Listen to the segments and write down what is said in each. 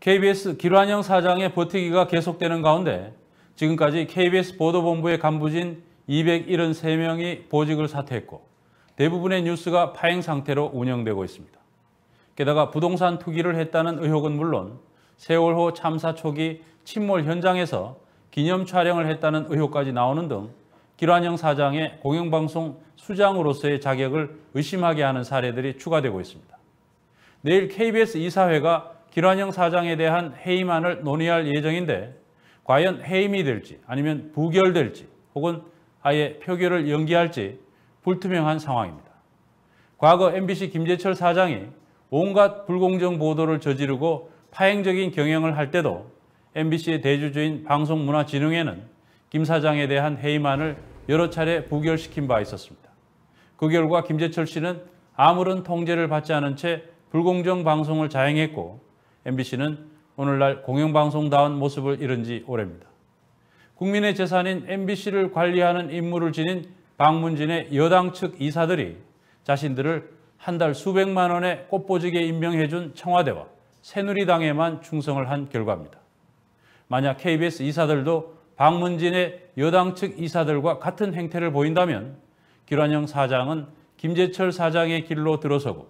KBS 길환영 사장의 버티기가 계속되는 가운데 지금까지 KBS 보도본부의 간부진 273명이 보직을 사퇴했고 대부분의 뉴스가 파행 상태로 운영되고 있습니다. 게다가 부동산 투기를 했다는 의혹은 물론 세월호 참사 초기 침몰 현장에서 기념 촬영을 했다는 의혹까지 나오는 등 길환영 사장의 공영방송 수장으로서의 자격을 의심하게 하는 사례들이 추가되고 있습니다. 내일 KBS 이사회가 김환영 사장에 대한 해임안을 논의할 예정인데 과연 해임이 될지 아니면 부결될지 혹은 아예 표결을 연기할지 불투명한 상황입니다. 과거 MBC 김재철 사장이 온갖 불공정 보도를 저지르고 파행적인 경영을 할 때도 MBC의 대주주인 방송문화진흥회는 김 사장에 대한 해임안을 여러 차례 부결시킨 바 있었습니다. 그 결과 김재철 씨는 아무런 통제를 받지 않은 채 불공정 방송을 자행했고 MBC는 오늘날 공영방송다운 모습을 잃은 지 오래입니다. 국민의 재산인 MBC를 관리하는 임무를 지닌 방문진의 여당 측 이사들이 자신들을 한 달 수백만 원의 꽃보직에 임명해준 청와대와 새누리당에만 충성을 한 결과입니다. 만약 KBS 이사들도 방문진의 여당 측 이사들과 같은 행태를 보인다면 기란영 사장은 김재철 사장의 길로 들어서고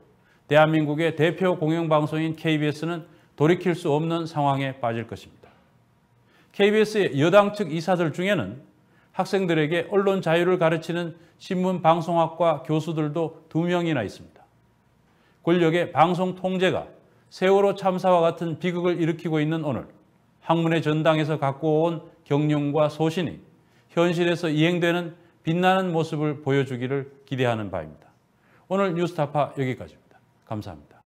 대한민국의 대표 공영방송인 KBS는 돌이킬 수 없는 상황에 빠질 것입니다. KBS의 여당 측 이사들 중에는 학생들에게 언론 자유를 가르치는 신문방송학과 교수들도 두 명이나 있습니다. 권력의 방송 통제가 세월호 참사와 같은 비극을 일으키고 있는 오늘 학문의 전당에서 갖고 온 경륜과 소신이 현실에서 이행되는 빛나는 모습을 보여주기를 기대하는 바입니다. 오늘 뉴스타파 여기까지입니다. 감사합니다.